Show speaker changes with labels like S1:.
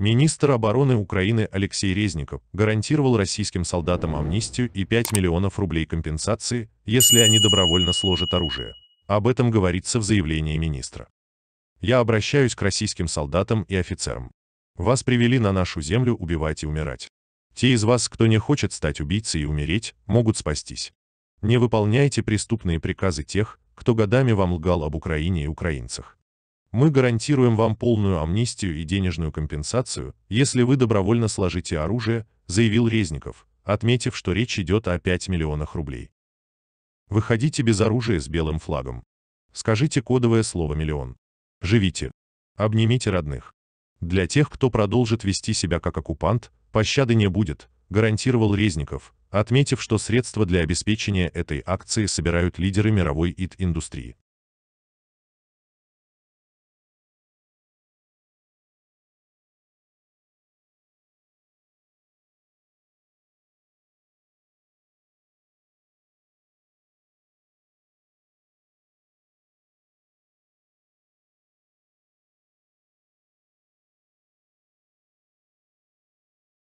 S1: Министр обороны Украины Алексей Резников гарантировал российским солдатам амнистию и 5 миллионов рублей компенсации, если они добровольно сложат оружие. Об этом говорится в заявлении министра. Я обращаюсь к российским солдатам и офицерам. Вас привели на нашу землю убивать и умирать. Те из вас, кто не хочет стать убийцей и умереть, могут спастись. Не выполняйте преступные приказы тех, кто годами вам лгал об Украине и украинцах. Мы гарантируем вам полную амнистию и денежную компенсацию, если вы добровольно сложите оружие, заявил Резников, отметив, что речь идет о 5 миллионах рублей. Выходите без оружия с белым флагом. Скажите кодовое слово «миллион». Живите. Обнимите родных. Для тех, кто продолжит вести себя как оккупант, пощады не будет, гарантировал Резников, отметив, что средства для обеспечения этой акции собирают лидеры мировой ИТ-индустрии.